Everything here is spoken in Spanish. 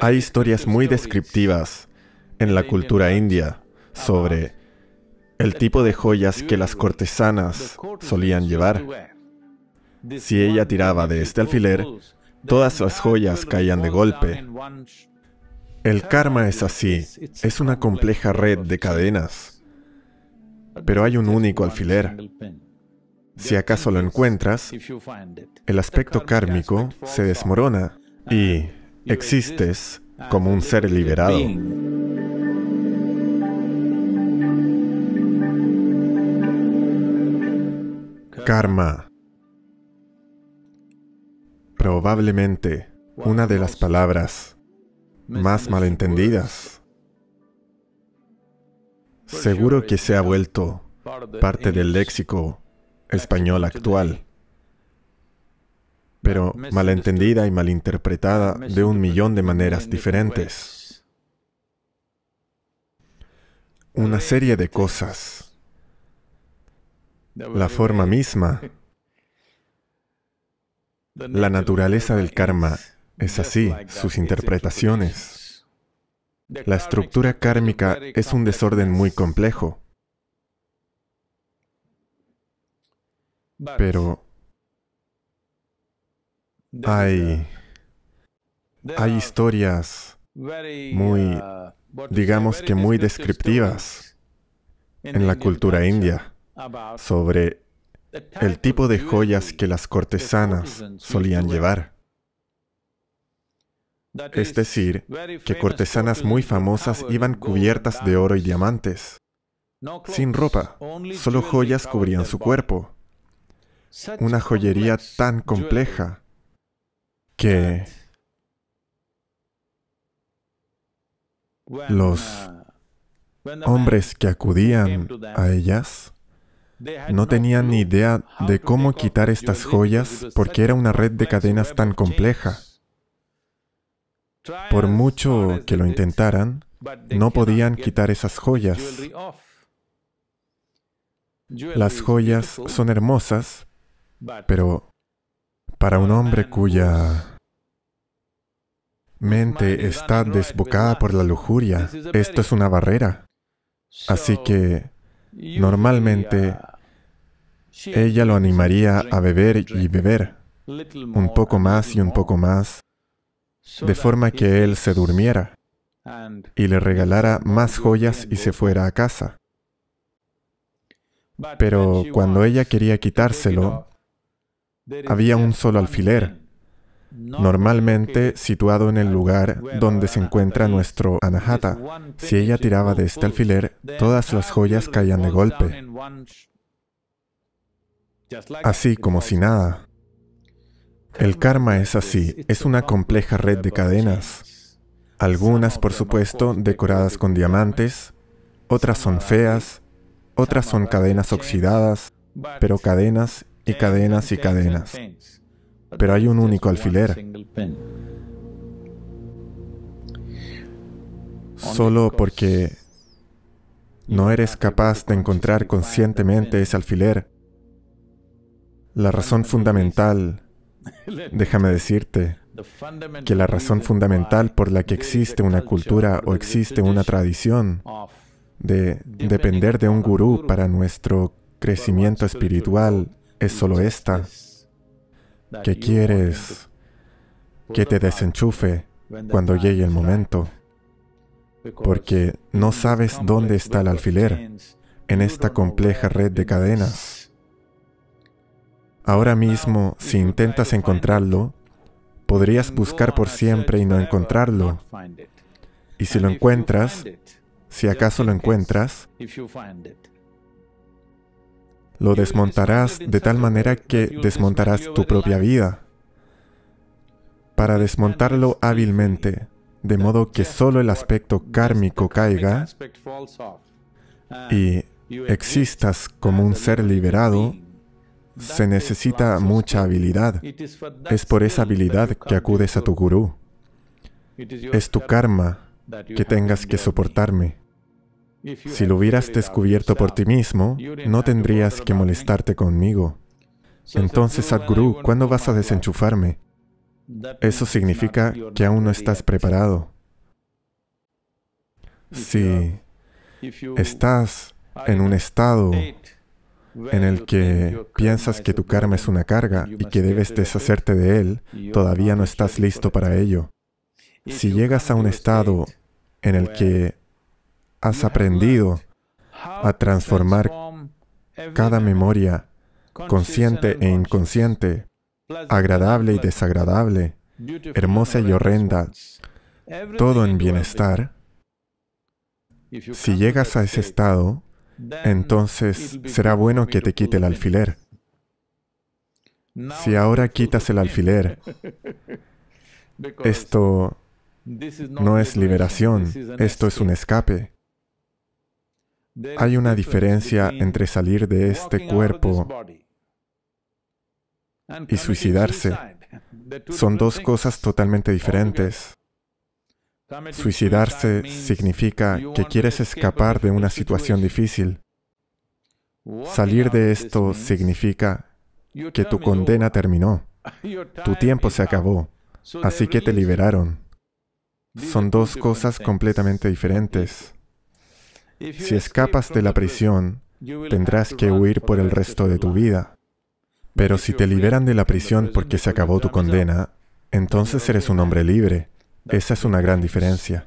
Hay historias muy descriptivas en la cultura india sobre el tipo de joyas que las cortesanas solían llevar. Si ella tiraba de este alfiler, todas las joyas caían de golpe. El karma es así, es una compleja red de cadenas, pero hay un único alfiler. Si acaso lo encuentras, el aspecto kármico se desmorona y Existes como un ser liberado. Karma. Probablemente una de las palabras más malentendidas. Seguro que se ha vuelto parte del léxico español actual pero malentendida y malinterpretada de un millón de maneras diferentes. Una serie de cosas. La forma misma. La naturaleza del karma es así, sus interpretaciones. La estructura kármica es un desorden muy complejo. Pero hay, hay historias muy, uh, digamos que muy descriptivas en la cultura india sobre el tipo de joyas que las cortesanas solían llevar. Es decir, que cortesanas muy famosas iban cubiertas de oro y diamantes, sin ropa, solo joyas cubrían su cuerpo. Una joyería tan compleja que los hombres que acudían a ellas no tenían ni idea de cómo quitar estas joyas porque era una red de cadenas tan compleja. Por mucho que lo intentaran, no podían quitar esas joyas. Las joyas son hermosas, pero para un hombre cuya mente está desbocada por la lujuria. Esto es una barrera. Así que normalmente ella lo animaría a beber y beber un poco más y un poco más, de forma que él se durmiera y le regalara más joyas y se fuera a casa. Pero cuando ella quería quitárselo, había un solo alfiler, normalmente situado en el lugar donde se encuentra nuestro anahata. Si ella tiraba de este alfiler, todas las joyas caían de golpe, así como si nada. El karma es así, es una compleja red de cadenas, algunas por supuesto decoradas con diamantes, otras son feas, otras son cadenas oxidadas, pero cadenas y cadenas y cadenas. Pero hay un único alfiler. Solo porque no eres capaz de encontrar conscientemente ese alfiler, la razón fundamental, déjame decirte, que la razón fundamental por la que existe una cultura o existe una tradición de depender de un gurú para nuestro crecimiento espiritual es solo esta, que quieres que te desenchufe cuando llegue el momento, porque no sabes dónde está el alfiler en esta compleja red de cadenas. Ahora mismo, si intentas encontrarlo, podrías buscar por siempre y no encontrarlo. Y si lo encuentras, si acaso lo encuentras, lo desmontarás de tal manera que desmontarás tu propia vida para desmontarlo hábilmente, de modo que solo el aspecto kármico caiga y existas como un ser liberado, se necesita mucha habilidad. Es por esa habilidad que acudes a tu gurú. Es tu karma que tengas que soportarme. Si lo hubieras descubierto por ti mismo, no tendrías que molestarte conmigo. Entonces, Sadhguru, ¿cuándo vas a desenchufarme? Eso significa que aún no estás preparado. Si estás en un estado en el que piensas que tu karma es una carga y que debes deshacerte de él, todavía no estás listo para ello. Si llegas a un estado en el que has aprendido a transformar cada memoria consciente e inconsciente, agradable y desagradable, hermosa y horrenda, todo en bienestar, si llegas a ese estado, entonces será bueno que te quite el alfiler. Si ahora quitas el alfiler, esto no es liberación, esto es un escape. Hay una diferencia entre salir de este cuerpo y suicidarse. Son dos cosas totalmente diferentes. Suicidarse significa que quieres escapar de una situación difícil. Salir de esto significa que tu condena terminó, tu tiempo se acabó, así que te liberaron. Son dos cosas completamente diferentes. Si escapas de la prisión, tendrás que huir por el resto de tu vida. Pero si te liberan de la prisión porque se acabó tu condena, entonces eres un hombre libre. Esa es una gran diferencia.